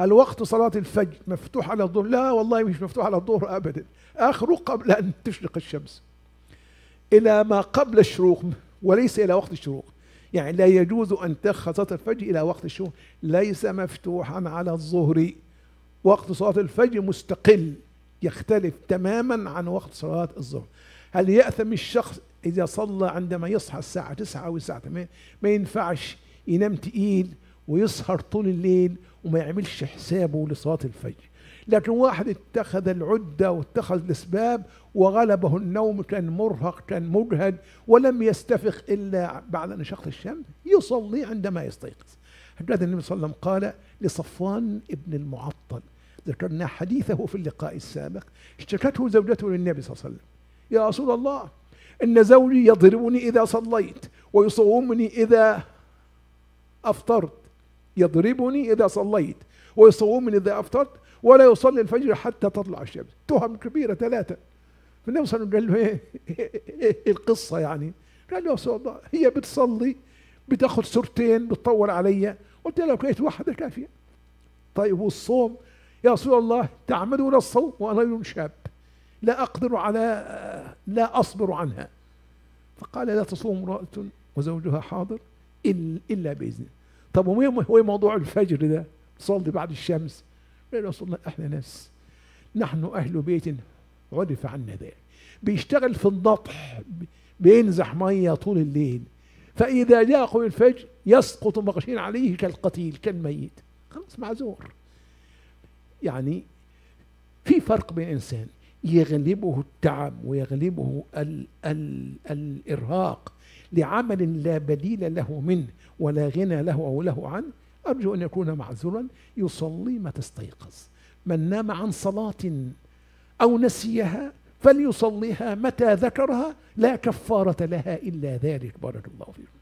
هل وقت صلاة الفجر مفتوح على الظهر لا والله مش مفتوح على الظهر أبدا آخره قبل أن تشرق الشمس إلى ما قبل الشروق وليس إلى وقت الشروق يعني لا يجوز أن تأخذ صلاة الفجر إلى وقت الشروق ليس مفتوحا على الظهر وقت صلاة الفجر مستقل يختلف تماما عن وقت صلاة الظهر هل يأثم الشخص إذا صلى عندما يصحى الساعة 9 أو الساعة 8 ما ينفعش ينام تقيل ويسهر طول الليل وما يعملش حسابه لصلاة الفجر لكن واحد اتخذ العدة واتخذ الأسباب وغلبه النوم كان مرهق كان مجهد ولم يستفق إلا بعد نشاط الشمس يصلي عندما يستيقظ هكذا النبي صلى الله عليه وسلم قال لصفوان ابن المعطل ذكرنا حديثه في اللقاء السابق اشتكته زوجته للنبي صلى الله عليه وسلم يا رسول الله إن زوجي يضربني إذا صليت ويصومني إذا أفطرت يضربني إذا صليت ويصومني إذا أفطرت ولا يصلي الفجر حتى تطلع الشمس تهم كبيرة ثلاثة فالنبي صلى الله عليه وسلم قال له إيه, إيه،, إيه،, إيه، القصة يعني قال له يا رسول الله هي بتصلي بتاخذ سورتين بتطول علي قلت له كيت واحدة كافية طيب والصوم يا رسول الله تعمدون الصوم وأنا رجل شاب لا أقدر على لا أصبر عنها فقال لا تصوم امرأة وزوجها حاضر إلا الله طب وايه موضوع الفجر ده صلي بعد الشمس يا رسول الله احنا ناس نحن اهل بيت عرف عنا ذلك بيشتغل في النطح بينزح ميه طول الليل فاذا جاء قوم الفجر يسقط مغشين عليه كالقتيل كالميت خلاص معذور يعني في فرق بين انسان يغلبه التعب ويغلبه ال ال الإرهاق لعمل لا بديل له منه ولا غنى له أو له عنه أرجو أن يكون معذورا يصلي ما تستيقظ من نام عن صلاة أو نسيها فليصليها متى ذكرها لا كفارة لها إلا ذلك بارك الله فيكم